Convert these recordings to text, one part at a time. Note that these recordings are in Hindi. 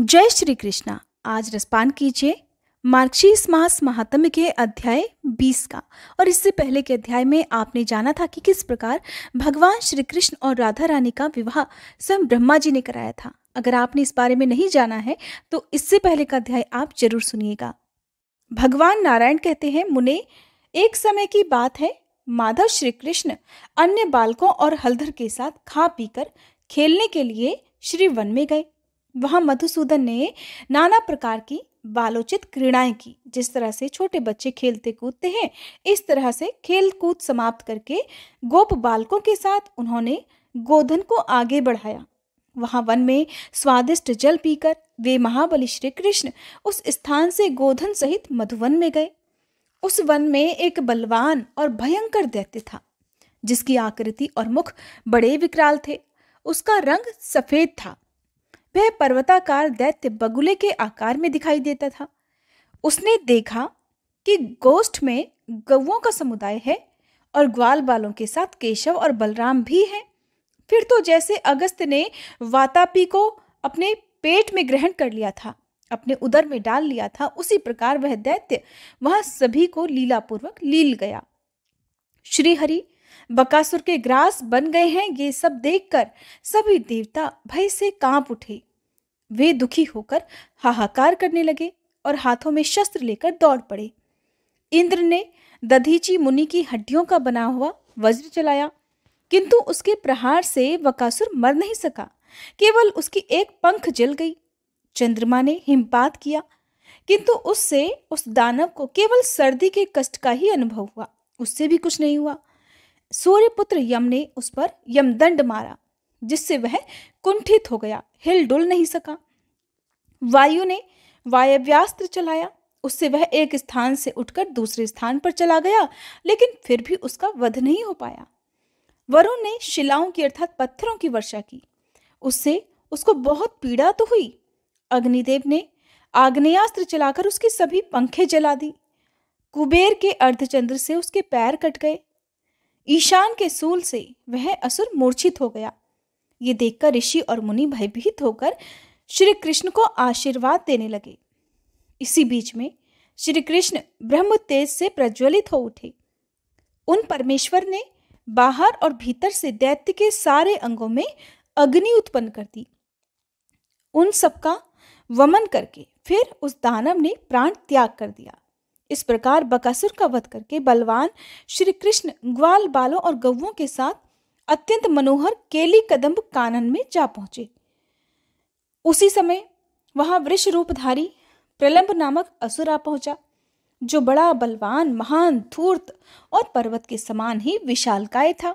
जय श्री कृष्णा आज रसपान कीजिए मार्क्शीस मास महात्म के अध्याय 20 का और इससे पहले के अध्याय में आपने जाना था कि किस प्रकार भगवान श्री कृष्ण और राधा रानी का विवाह स्वयं ब्रह्मा जी ने कराया था अगर आपने इस बारे में नहीं जाना है तो इससे पहले का अध्याय आप जरूर सुनिएगा भगवान नारायण कहते हैं मुने एक समय की बात है माधव श्री कृष्ण अन्य बालकों और हलधर के साथ खा पीकर खेलने के लिए श्री वन में गए वहाँ मधुसूदन ने नाना प्रकार की बालोचित क्रीड़ाएं की जिस तरह से छोटे बच्चे खेलते कूदते हैं इस तरह से खेल कूद समाप्त करके गोप बालकों के साथ उन्होंने गोधन को आगे बढ़ाया वहाँ वन में स्वादिष्ट जल पीकर वे महाबली श्री कृष्ण उस स्थान से गोधन सहित मधुवन में गए उस वन में एक बलवान और भयंकर दैत्य था जिसकी आकृति और मुख बड़े विकराल थे उसका रंग सफेद था वह पर्वताकार दैत्य बगुले के आकार में दिखाई देता था उसने देखा कि गोष्ठ में गवों का समुदाय है और ग्वाल बालों के साथ केशव और बलराम भी हैं फिर तो जैसे अगस्त ने वातापी को अपने पेट में ग्रहण कर लिया था अपने उदर में डाल लिया था उसी प्रकार वह दैत्य वहां सभी को लीलापूर्वक लील गया श्रीहरि बकासुर के ग्रास बन गए हैं ये सब देखकर सभी देवता भय से कांप उठे वे दुखी होकर हाहाकार करने लगे और हाथों में शस्त्र लेकर दौड़ पड़े इंद्र ने दधीची मुनि की हड्डियों का बना हुआ वज्र चलाया किंतु उसके प्रहार से वकासुर मर नहीं सका केवल उसकी एक पंख जल गई चंद्रमा ने हिमपात किया किंतु उससे उस दानव को केवल सर्दी के कष्ट का ही अनुभव हुआ उससे भी कुछ नहीं हुआ सूर्यपुत्र यम ने उस पर यमदंड मारा जिससे वह कुंठित हो गया हिल डुल नहीं सका वायु ने वायव्यास्त्र चलाया उससे वह एक स्थान से उठकर दूसरे स्थान पर चला गया लेकिन फिर भी उसका वध नहीं हो पाया वरुण ने शिलाओं की अर्थात पत्थरों की वर्षा की उससे उसको बहुत पीड़ा तो हुई अग्निदेव ने आग्नेयास्त्र चलाकर उसके सभी पंखे जला दी कुबेर के अर्धचंद्र से उसके पैर कट गए ईशान के सूल से वह असुर मूर्छित हो गया ये देखकर ऋषि और मुनि भयभीत होकर श्री कृष्ण को आशीर्वाद देने लगे इसी बीच में श्री कृष्ण ब्रह्म तेज से प्रज्वलित हो उठे उन परमेश्वर ने बाहर और भीतर से दैत्य के सारे अंगों में अग्नि उत्पन्न कर दी उन सबका वमन करके फिर उस दानव ने प्राण त्याग कर दिया इस प्रकार बकासुर का वध करके बलवान श्री कृष्ण ग्वाल बालों और गौवों के साथ अत्यंत मनोहर केली कदम कानन में जा पहुंचे उसी समय वहां वृक्ष रूपधारी प्रलंब नामक असुर आ पहुंचा जो बड़ा बलवान महान धूर्त और पर्वत के समान ही विशालकाय था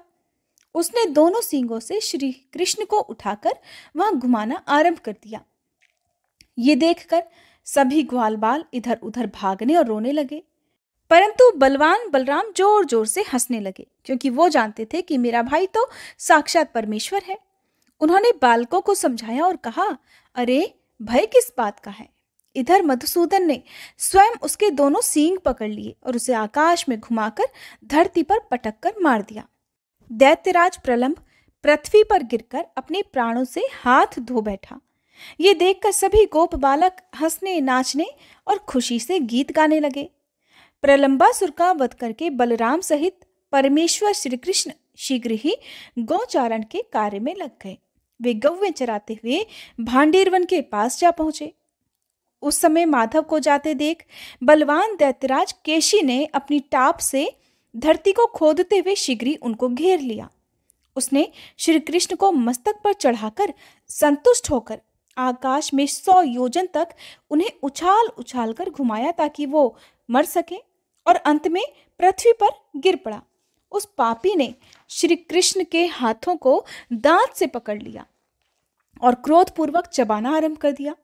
उसने दोनों सिंगों से श्री कृष्ण को उठाकर वहां घुमाना आरंभ कर दिया ये देखकर सभी ग्वाल बाल इधर उधर भागने और रोने लगे परंतु बलवान बलराम जोर जोर से हंसने लगे क्योंकि वो जानते थे कि मेरा भाई तो साक्षात परमेश्वर है उन्होंने बालकों को समझाया और कहा अरे भय किस बात का है इधर मधुसूदन ने स्वयं उसके दोनों सींग पकड़ लिए और उसे आकाश में घुमाकर धरती पर पटक कर मार दिया दैत्यराज प्रलंब पृथ्वी पर गिरकर अपने प्राणों से हाथ धो बैठा ये देखकर सभी गोप बालक हंसने नाचने और खुशी से गीत गाने लगे प्रलंबासुर का वध करके बलराम सहित परमेश्वर श्री कृष्ण शीघ्र ही गौचारण के कार्य में लग गए वे गव्य चराते हुए भांडीरवन के पास जा पहुंचे उस समय माधव को जाते देख बलवान दैत्यराज केशी ने अपनी टाप से धरती को खोदते हुए शीघ्र ही उनको घेर लिया उसने श्री कृष्ण को मस्तक पर चढ़ाकर संतुष्ट होकर आकाश में सौ योजन तक उन्हें उछाल उछाल कर घुमाया ताकि वो मर सके और अंत में पृथ्वी पर गिर पड़ा उस पापी ने श्री कृष्ण के हाथों को दांत से पकड़ लिया और क्रोधपूर्वक चबाना आरंभ कर दिया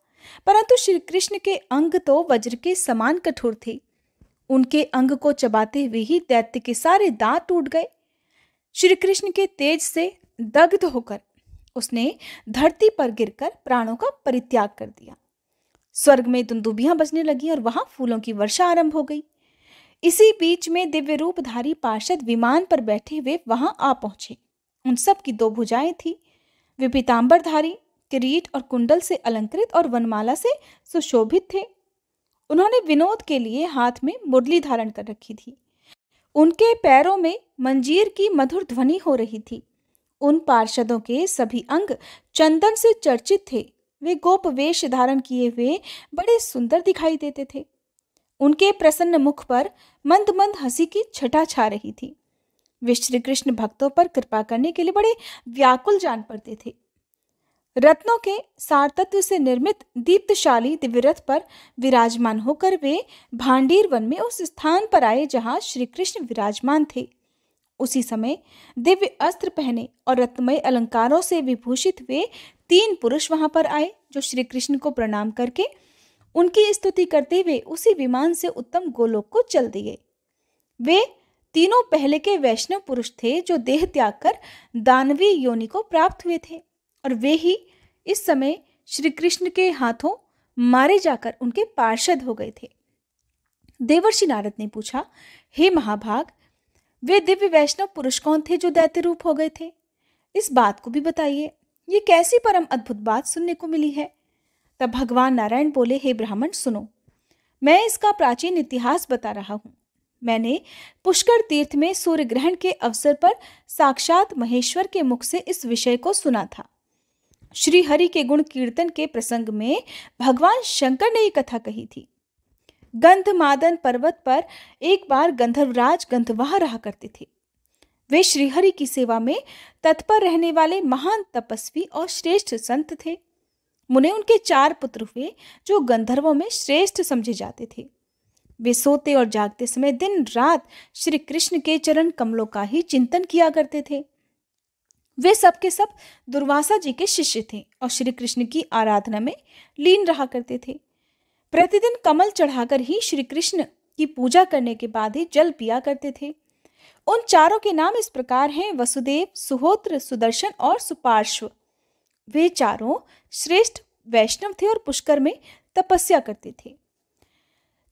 परंतु श्री कृष्ण के अंग तो वज्र के समान कठोर थे उनके अंग को चबाते हुए ही दैत्य के सारे दांत टूट गए श्री कृष्ण के तेज से दग्ध होकर उसने धरती पर गिरकर प्राणों का परित्याग कर दिया स्वर्ग में दुंदुबियां बजने लगी और वहां फूलों की वर्षा आरंभ हो गई इसी बीच में दिव्य रूपधारी पार्षद विमान पर बैठे हुए वहां आ पहुंचे उन सब की दो भुजाएं थी वे पीताम्बरधारी किरीट और कुंडल से अलंकृत और वनमाला से सुशोभित थे उन्होंने विनोद के लिए हाथ में मुरली धारण कर रखी थी उनके पैरों में मंजीर की मधुर ध्वनि हो रही थी उन पार्षदों के सभी अंग चंदन से चर्चित थे वे गोप वेश धारण किए हुए बड़े सुंदर दिखाई देते थे उनके प्रसन्न मुख पर मंद मंद हंसी की छटा छा रही थी वे श्री कृष्ण भक्तों पर कृपा करने के लिए बड़े व्याकुल जान पड़ते थे रत्नों के सारतत्व से निर्मित दीप्तशाली दिव्य रथ पर विराजमान होकर वे भांडीर वन में उस स्थान पर आए जहां श्री कृष्ण विराजमान थे उसी समय दिव्य अस्त्र पहने और रत्नमय अलंकारों से विभूषित हुए तीन पुरुष वहां पर आए जो श्री कृष्ण को प्रणाम करके उनकी स्तुति करते हुए उसी विमान से उत्तम गोलोक को चल दिए वे तीनों पहले के वैष्णव पुरुष थे जो देह त्याग कर दानवी योनि को प्राप्त हुए थे और वे ही इस समय श्री कृष्ण के हाथों मारे जाकर उनके पार्षद हो गए थे देवर्षि नारद ने पूछा हे महाभाग वे दिव्य वैष्णव पुरुष कौन थे जो दैत्य रूप हो गए थे इस बात को भी बताइए ये कैसी परम अद्भुत बात सुनने को मिली है तब भगवान नारायण बोले हे ब्राह्मण सुनो मैं इसका प्राचीन इतिहास बता रहा हूँ मैंने पुष्कर तीर्थ में सूर्य ग्रहण के अवसर पर साक्षात महेश्वर के मुख से इस विषय को सुना था श्री हरि के गुण कीर्तन के प्रसंग में भगवान शंकर ने ये कथा कही थी गंध मादन पर्वत पर एक बार गंधर्वराज गंधवाह रहा करते थे वे श्रीहरि की सेवा में तत्पर रहने वाले महान तपस्वी और श्रेष्ठ संत थे मुने उनके चार पुत्र हुए जो गंधर्वों में श्रेष्ठ समझे जाते थे वे सोते और जागते समय दिन रात श्री कृष्ण के चरण कमलों का ही चिंतन किया करते थे वे सबके सब दुर्वासा जी के शिष्य थे और श्री कृष्ण की आराधना में लीन रहा करते थे प्रतिदिन कमल चढ़ाकर ही श्री कृष्ण की पूजा करने के बाद ही जल पिया करते थे उन चारों के नाम इस प्रकार हैं वसुदेव सुहोत्र सुदर्शन और सुपार्श्व वे चारों श्रेष्ठ वैष्णव थे और पुष्कर में तपस्या करते थे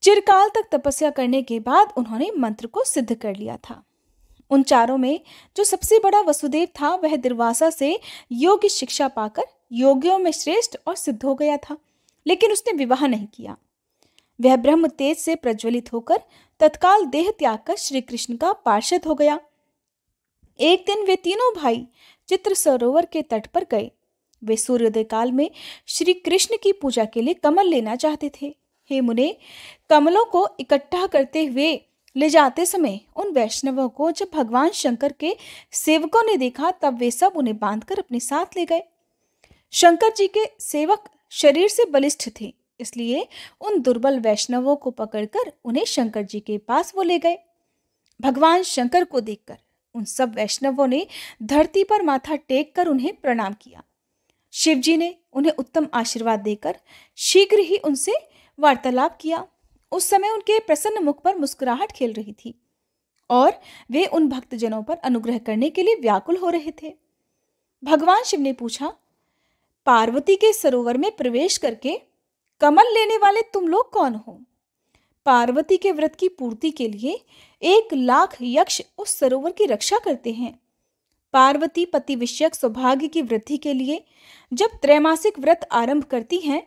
चिरकाल तक तपस्या करने के बाद उन्होंने मंत्र को सिद्ध कर लिया था उन चारों में जो सबसे बड़ा वसुदेव था वह दुर्वासा से योग्य शिक्षा पाकर योगियों में श्रेष्ठ और सिद्ध हो गया था लेकिन उसने विवाह नहीं किया वह ब्रह्म तेज से प्रज्वलित होकर तत्काल देह त्याग कर श्री कृष्ण का पार्षद हो गया एक दिन वे तीनों भाई चित्र सरोवर के तट पर गए वे सूर्योदय काल में श्री कृष्ण की पूजा के लिए कमल लेना चाहते थे हे मुने कमलों को इकट्ठा करते हुए ले जाते समय उन वैष्णवों को जब भगवान शंकर के सेवकों ने देखा तब वे सब उन्हें बांधकर अपने साथ ले गए शंकर जी के सेवक शरीर से बलिष्ठ थे इसलिए उन दुर्बल वैष्णवों को पकड़कर उन्हें शंकर जी के पास वो ले गए भगवान शंकर को देखकर उन सब वैष्णवों ने धरती पर माथा टेक कर उन्हें प्रणाम किया शिवजी ने उन्हें उत्तम आशीर्वाद देकर शीघ्र ही उनसे वार्तालाप किया उस समय उनके प्रसन्न मुख पर मुस्कुराहट खेल रही थी और वे उन भक्तजनों पर अनुग्रह करने के लिए व्याकुल हो रहे थे भगवान शिव ने पूछा पार्वती के सरोवर में प्रवेश करके कमल लेने वाले तुम लोग कौन हो पार्वती के व्रत की पूर्ति के लिए एक लाख यक्ष उस सरोवर की रक्षा करते हैं पार्वती पति विषयक सौभाग्य की वृद्धि के लिए जब त्रैमासिक व्रत आरंभ करती हैं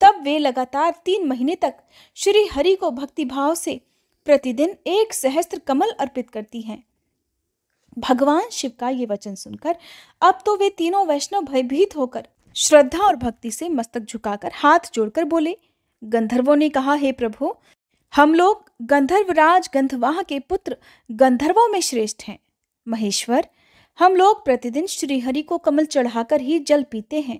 तब वे लगातार तीन महीने तक श्री हरि को भक्तिभाव से प्रतिदिन एक सहस्त्र कमल अर्पित करती हैं भगवान शिव का ये वचन सुनकर अब तो वे तीनों वैष्णव भयभीत होकर श्रद्धा और भक्ति से मस्तक झुकाकर हाथ जोड़कर बोले गंधर्वों ने कहा हे प्रभु हम लोग गंधर्वराज गंधवाह के पुत्र गंधर्वों में श्रेष्ठ हैं महेश्वर हम लोग प्रतिदिन श्रीहरि को कमल चढ़ाकर ही जल पीते हैं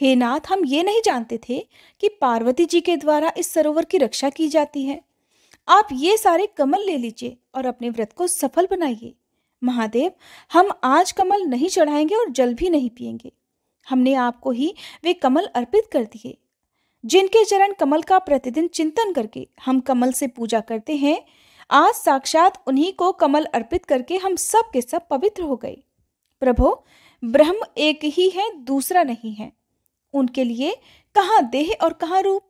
हे नाथ हम ये नहीं जानते थे कि पार्वती जी के द्वारा इस सरोवर की रक्षा की जाती है आप ये सारे कमल ले लीजिए और अपने व्रत को सफल बनाइए महादेव हम आज कमल नहीं चढ़ाएंगे और जल भी नहीं पिएंगे हमने आपको ही वे कमल अर्पित कर दिए जिनके चरण कमल का प्रतिदिन चिंतन करके हम कमल से पूजा करते हैं आज साक्षात उन्हीं को कमल अर्पित करके हम सब के सब पवित्र हो गए प्रभो ब्रह्म एक ही है दूसरा नहीं है उनके लिए कहाँ देह और कहाँ रूप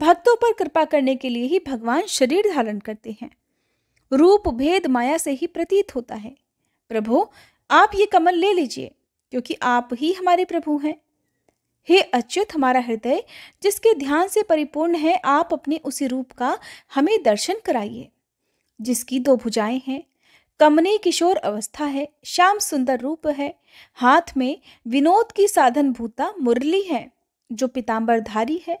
भक्तों पर कृपा करने के लिए ही भगवान शरीर धारण करते हैं रूप भेद माया से ही प्रतीत होता है प्रभो आप ये कमल ले लीजिए क्योंकि आप ही हमारे प्रभु हैं हे अच्युत हमारा हृदय जिसके ध्यान से परिपूर्ण है आप अपने उसी रूप का हमें दर्शन कराइए जिसकी दो भुजाएं हैं कमने किशोर अवस्था है श्याम सुंदर रूप है हाथ में विनोद की साधन भूता मुरली है जो पिताम्बरधारी है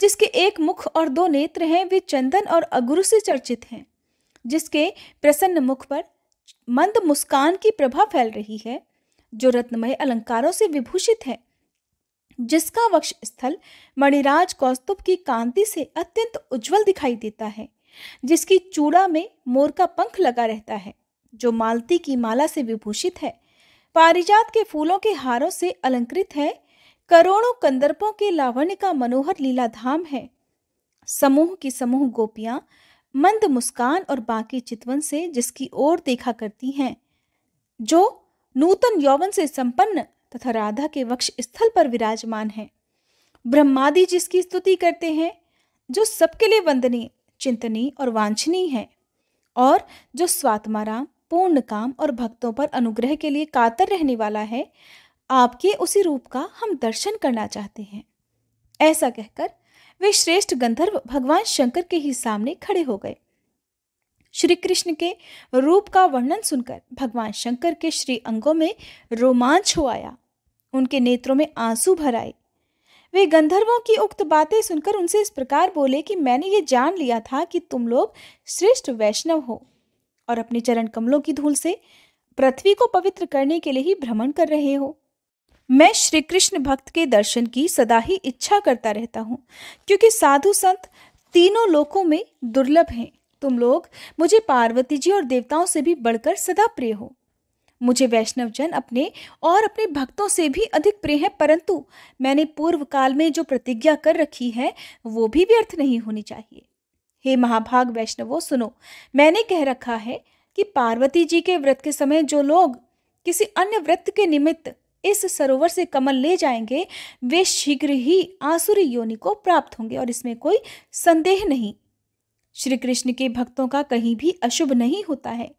जिसके एक मुख और दो नेत्र हैं वे चंदन और अगुरु से चर्चित हैं जिसके प्रसन्न मुख पर मंद मुस्कान की प्रभा फैल रही है जो रत्नमय अलंकारों से विभूषित है जिसका वक्ष स्थल मणिराज कौस्तुभ की कांति से अत्यंत उज्जवल दिखाई देता है जिसकी चूड़ा में मोर का पंख लगा रहता है जो मालती की माला से विभूषित है पारिजात के फूलों के हारों से अलंकृत है करोड़ों कंदर्पों के लावण्य का मनोहर लीला धाम है समूह की समूह गोपियां मंद मुस्कान और बाकी चितवन से जिसकी ओर देखा करती हैं जो नूतन यौवन से संपन्न तथा राधा के वक्ष स्थल पर विराजमान है ब्रह्मादि जिसकी स्तुति करते हैं जो सबके लिए वंदनीय चिंतनीय और वांछनीय है और जो स्वात्माराम पूर्ण काम और भक्तों पर अनुग्रह के लिए कातर रहने वाला है आपके उसी रूप का हम दर्शन करना चाहते हैं ऐसा कहकर वे श्रेष्ठ गंधर्व भगवान शंकर के ही सामने खड़े हो गए श्री कृष्ण के रूप का वर्णन सुनकर भगवान शंकर के श्री अंगों में रोमांच हो आया उनके नेत्रों में आंसू भर आए वे गंधर्वों की उक्त बातें सुनकर उनसे इस प्रकार बोले कि मैंने ये जान लिया था कि तुम लोग श्रेष्ठ वैष्णव हो और अपने चरण कमलों की धूल से पृथ्वी को पवित्र करने के लिए ही भ्रमण कर रहे हो मैं श्री कृष्ण भक्त के दर्शन की सदा ही इच्छा करता रहता हूँ क्योंकि साधु संत तीनों लोकों में दुर्लभ हैं तुम लोग मुझे पार्वती जी और देवताओं से भी बढ़कर सदा प्रिय हो मुझे वैष्णव जन अपने और अपने भक्तों से भी अधिक प्रिय है परंतु मैंने पूर्व काल में जो प्रतिज्ञा कर रखी है वो भी व्यर्थ नहीं होनी चाहिए हे महाभाग वैष्णवो सुनो मैंने कह रखा है कि पार्वती जी के व्रत के समय जो लोग किसी अन्य व्रत के निमित्त इस सरोवर से कमल ले जाएंगे वे शीघ्र ही आसुरी योनि को प्राप्त होंगे और इसमें कोई संदेह नहीं श्री कृष्ण के भक्तों का कहीं भी अशुभ नहीं होता है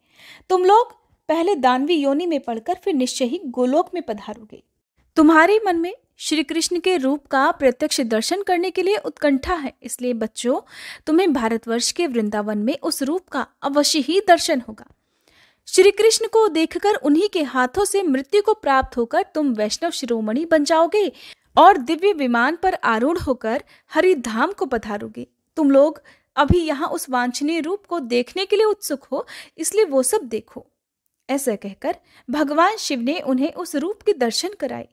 तुम लोग पहले दानवी योनि में पढ़कर फिर निश्चय ही गोलोक में पधारोगे तुम्हारे मन में श्री कृष्ण के रूप का प्रत्यक्ष दर्शन करने के लिए उत्कंठा है इसलिए बच्चों तुम्हें भारतवर्ष के वृंदावन में उस रूप का अवश्य ही दर्शन होगा श्री कृष्ण को देखकर उन्हीं के हाथों से मृत्यु को प्राप्त होकर तुम वैष्णव शिरोमणि बन जाओगे और दिव्य विमान पर आरूढ़ होकर हरिधाम को पधारोगे तुम लोग अभी यहाँ उस वांछनीय रूप को देखने के लिए उत्सुक हो इसलिए वो सब देखो ऐसा कहकर भगवान शिव ने उन्हें उस रूप के दर्शन कराए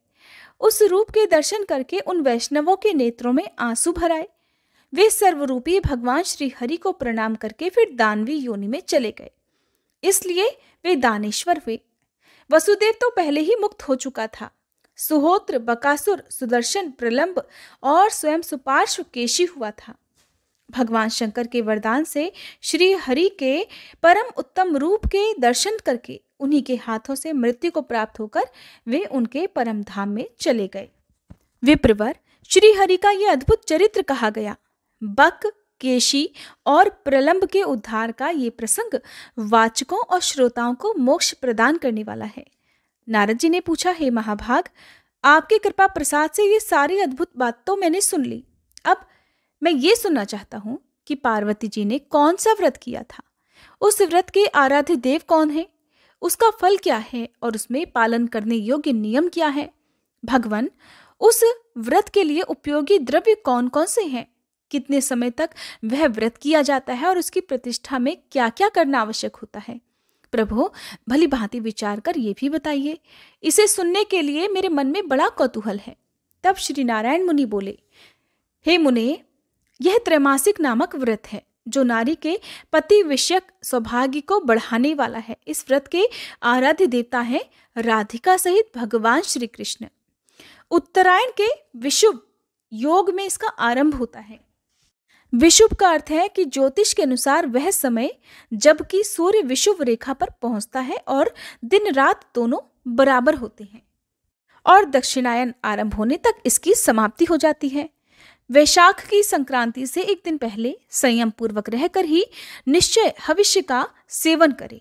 उस रूप के दर्शन करके उन वैष्णवों के नेत्रों में आंसू भराए वे सर्वरूपी भगवान श्री हरि को प्रणाम करके फिर दानवी योनि में चले गए इसलिए वे दानेश्वर हुए वसुदेव तो पहले ही मुक्त हो चुका था सुहोत्र बकासुर सुदर्शन प्रलंब और स्वयं सुपार्श्व केशी हुआ था भगवान शंकर के वरदान से श्री हरि के परम उत्तम रूप के दर्शन करके उन्हीं के हाथों से मृत्यु को प्राप्त होकर वे उनके परम धाम में चले गए विप्रवर श्रीहरि का यह अद्भुत चरित्र कहा गया बक केशी और प्रलंब के उद्धार का ये प्रसंग वाचकों और श्रोताओं को मोक्ष प्रदान करने वाला है नारद जी ने पूछा हे महाभाग आपके कृपा प्रसाद से ये सारी अद्भुत बात तो मैंने सुन ली अब मैं ये सुनना चाहता हूँ कि पार्वती जी ने कौन सा व्रत किया था उस व्रत के आराध्य देव कौन है उसका फल क्या है और उसमें पालन करने योग्य नियम क्या है भगवान उस व्रत के लिए उपयोगी द्रव्य कौन कौन से हैं कितने समय तक वह व्रत किया जाता है और उसकी प्रतिष्ठा में क्या क्या करना आवश्यक होता है प्रभु भली भांति विचार कर ये भी बताइए इसे सुनने के लिए मेरे मन में बड़ा कौतूहल है तब श्री नारायण मुनि बोले हे मुने यह त्रैमासिक नामक व्रत है जो नारी के पति विषयक सौभाग्य को बढ़ाने वाला है इस व्रत के आराध्य देवता हैं राधिका सहित भगवान श्री कृष्ण उत्तरायण के विशुभ योग में इसका आरंभ होता है विशुभ का अर्थ है कि ज्योतिष के अनुसार वह समय जबकि सूर्य विशुभ रेखा पर पहुंचता है और दिन रात दोनों बराबर होते हैं और दक्षिणायन आरंभ होने तक इसकी समाप्ति हो जाती है वैशाख की संक्रांति से एक दिन पहले संयम पूर्वक रहकर ही निश्चय हविष्य का सेवन करें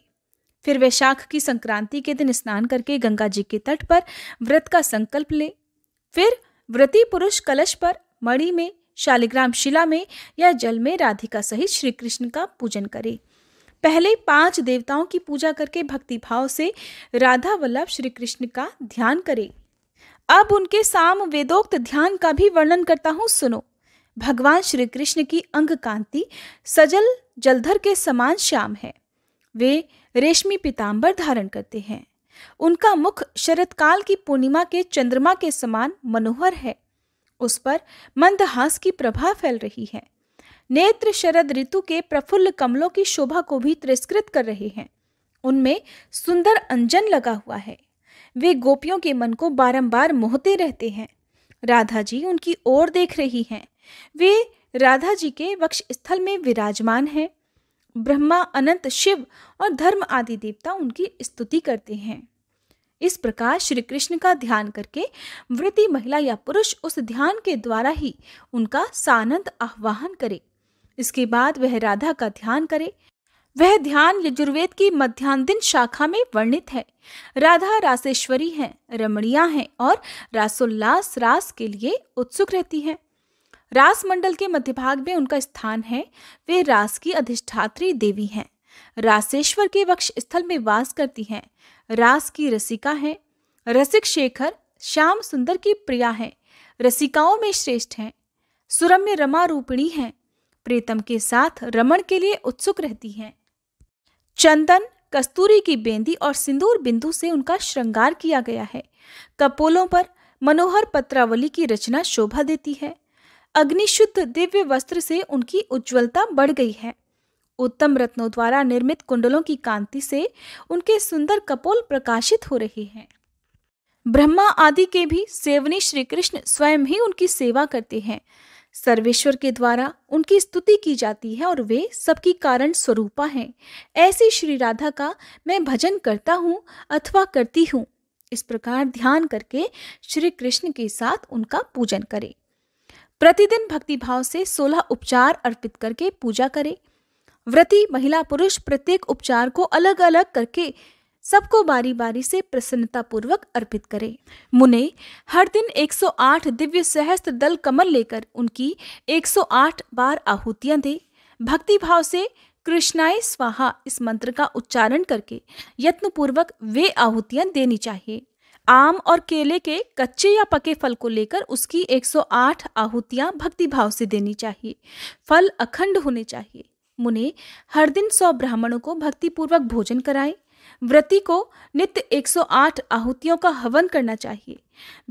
फिर वैशाख की संक्रांति के दिन स्नान करके गंगा जी के तट पर व्रत का संकल्प ले फिर व्रती पुरुष कलश पर मणि में शालिग्राम शिला में या जल में राधिका सहित श्री कृष्ण का पूजन करें पहले पांच देवताओं की पूजा करके भक्ति भाव से राधा वल्लभ श्री कृष्ण का ध्यान करें अब उनके साम वेदोक्त ध्यान का भी वर्णन करता हूँ सुनो भगवान श्री कृष्ण की अंग कांति सजल जलधर के समान श्याम है वे रेशमी पिताम्बर धारण करते हैं उनका मुख शरतकाल की पूर्णिमा के चंद्रमा के समान मनोहर है उस पर मंदहास की प्रभा फैल रही है नेत्र शरद ऋतु के प्रफुल्ल कमलों की शोभा को भी तिरस्कृत कर रहे हैं उनमें सुंदर अंजन लगा हुआ है वे गोपियों के मन को बारंबार मोहते रहते हैं राधा जी उनकी ओर देख रही हैं वे राधा जी के वक्ष स्थल में विराजमान हैं ब्रह्मा अनंत शिव और धर्म आदि देवता उनकी स्तुति करते हैं इस प्रकार श्री कृष्ण का ध्यान करके व्रती महिला या पुरुष उस ध्यान के द्वारा ही उनका सानंद आह्वान करे इसके बाद वह राधा का ध्यान करे वह ध्यान यजुर्वेद की मध्यान्दिन शाखा में वर्णित है राधा रासेश्वरी हैं रमणिया हैं और रासोल्लास रास के लिए उत्सुक रहती हैं रास मंडल के मध्य भाग में उनका स्थान है वे रास की अधिष्ठात्री देवी हैं रासेश्वर के वक्ष स्थल में वास करती हैं रास की रसिका हैं रसिक शेखर श्याम सुंदर की प्रिया हैं रसिकाओं में श्रेष्ठ हैं सुरम्य रमा रूपिणी हैं प्रीतम के साथ रमण के लिए उत्सुक रहती हैं चंदन कस्तूरी की बेंदी और सिंदूर बिंदु से उनका श्रृंगार किया गया है कपोलों पर मनोहर पत्रावली की रचना शोभा देती है अग्निशुद्ध दिव्य वस्त्र से उनकी उज्ज्वलता बढ़ गई है उत्तम रत्नों द्वारा निर्मित कुंडलों की कांति से उनके सुंदर कपोल प्रकाशित हो रहे हैं ब्रह्मा आदि के भी सेवनी श्री कृष्ण स्वयं ही उनकी सेवा करते हैं सर्वेश्वर के द्वारा उनकी स्तुति की जाती है और वे सबकी कारण स्वरूपा हैं ऐसी श्री राधा का मैं भजन करता हूँ अथवा करती हूँ इस प्रकार ध्यान करके श्री कृष्ण के साथ उनका पूजन करें प्रतिदिन भक्तिभाव से सोलह उपचार अर्पित करके पूजा करें व्रती महिला पुरुष प्रत्येक उपचार को अलग अलग करके सबको बारी बारी से प्रसन्नता पूर्वक अर्पित करें मुने हर दिन 108 दिव्य सहस्त्र दल कमल लेकर उनकी 108 बार आहुतियां दे भक्ति भाव से कृष्णाय स्वाहा इस मंत्र का उच्चारण करके यत्न पूर्वक वे आहुतियां देनी चाहिए आम और केले के कच्चे या पके फल को लेकर उसकी 108 आहुतियां भक्तिभाव से देनी चाहिए फल अखंड होने चाहिए मुने हर दिन सौ ब्राह्मणों को भक्तिपूर्वक भोजन कराएं व्रती को नित्य 108 आहुतियों का हवन करना चाहिए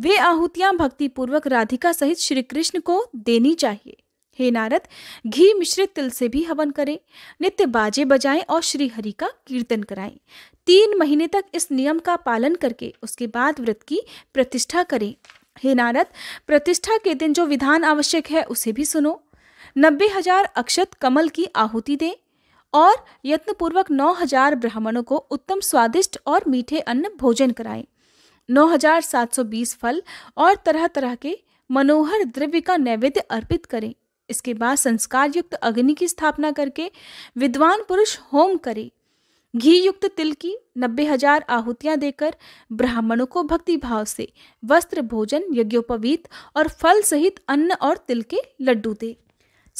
वे आहुतियां भक्तिपूर्वक राधिका सहित श्री कृष्ण को देनी चाहिए हे नारद घी मिश्रित तिल से भी हवन करें नित्य बाजे बजाएं और श्री हरि का कीर्तन कराएं तीन महीने तक इस नियम का पालन करके उसके बाद व्रत की प्रतिष्ठा करें हे नारद प्रतिष्ठा के दिन जो विधान आवश्यक है उसे भी सुनो नब्बे हजार अक्षत कमल की आहुति दें और यत्नपूर्वक नौ हज़ार ब्राह्मणों को उत्तम स्वादिष्ट और मीठे अन्न भोजन कराए बीस फल और तरह तरह के मनोहर द्रव्य का नैवेद्य अर्पित करें इसके बाद संस्कार युक्त अग्नि की स्थापना करके विद्वान पुरुष होम करे घी युक्त तिल की नब्बे हजार आहुतियां देकर ब्राह्मणों को भक्ति भाव से वस्त्र भोजन यज्ञोपवीत और फल सहित अन्न और तिल के लड्डू दे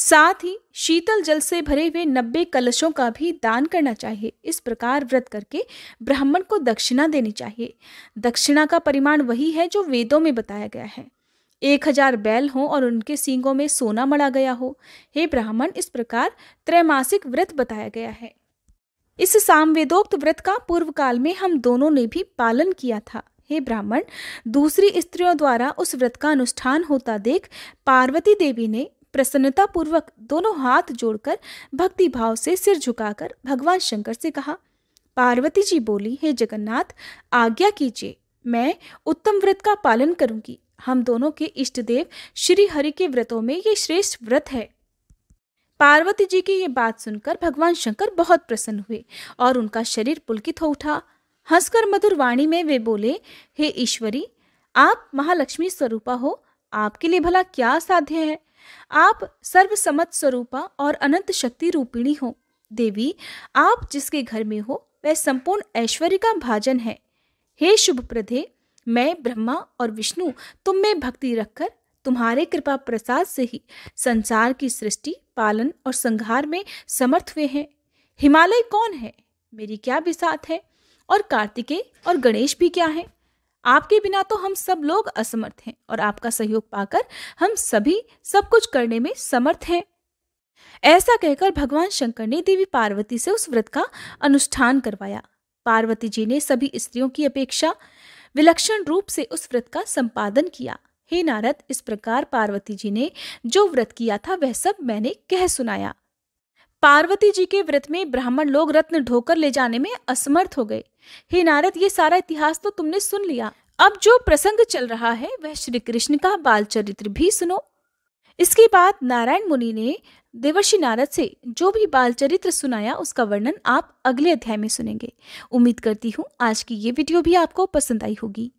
साथ ही शीतल जल से भरे हुए नब्बे कलशों का भी दान करना चाहिए इस प्रकार व्रत करके ब्राह्मण को दक्षिणा देनी चाहिए दक्षिणा का परिमाण वही है जो वेदों में बताया गया है एक हजार बैल हों और उनके सींगों में सोना मड़ा गया हो हे ब्राह्मण इस प्रकार त्रैमासिक व्रत बताया गया है इस सामवेदोक्त व्रत का पूर्व काल में हम दोनों ने भी पालन किया था हे ब्राह्मण दूसरी स्त्रियों द्वारा उस व्रत का अनुष्ठान होता देख पार्वती देवी ने प्रसन्नता पूर्वक दोनों हाथ जोड़कर भक्ति भाव से सिर झुकाकर भगवान शंकर से कहा पार्वती जी बोली हे जगन्नाथ आज्ञा कीजिए मैं उत्तम व्रत का पालन करूंगी हम दोनों के इष्ट देव श्री हरि के व्रतों में ये श्रेष्ठ व्रत है पार्वती जी की ये बात सुनकर भगवान शंकर बहुत प्रसन्न हुए और उनका शरीर पुलकित हो उठा हंसकर मधुर वाणी में वे बोले हे ईश्वरी आप महालक्ष्मी स्वरूपा हो आपके लिए भला क्या साध्य है आप सर्वसमत स्वरूपा और अनंत शक्ति रूपिणी हो देवी आप जिसके घर में हो वह संपूर्ण ऐश्वर्य का भाजन है हे शुभ प्रधे मैं ब्रह्मा और विष्णु तुम में भक्ति रखकर तुम्हारे कृपा प्रसाद से ही संसार की सृष्टि पालन और संहार में समर्थ हुए हैं हिमालय कौन है मेरी क्या बिसात है और कार्तिकेय और गणेश भी क्या हैं आपके बिना तो हम सब लोग असमर्थ हैं और आपका सहयोग पाकर हम सभी सब कुछ करने में समर्थ हैं ऐसा कहकर भगवान शंकर ने देवी पार्वती से उस व्रत का अनुष्ठान करवाया पार्वती जी ने सभी स्त्रियों की अपेक्षा विलक्षण रूप से उस व्रत का संपादन किया हे नारद इस प्रकार पार्वती जी ने जो व्रत किया था वह सब मैंने कह सुनाया पार्वती जी के व्रत में ब्राह्मण लोग रत्न ढोकर ले जाने में असमर्थ हो गए हे नारद ये सारा इतिहास तो तुमने सुन लिया अब जो प्रसंग चल रहा है वह श्री कृष्ण का बाल चरित्र भी सुनो इसके बाद नारायण मुनि ने देवर्षि नारद से जो भी बाल चरित्र सुनाया उसका वर्णन आप अगले अध्याय में सुनेंगे उम्मीद करती हूँ आज की ये वीडियो भी आपको पसंद आई होगी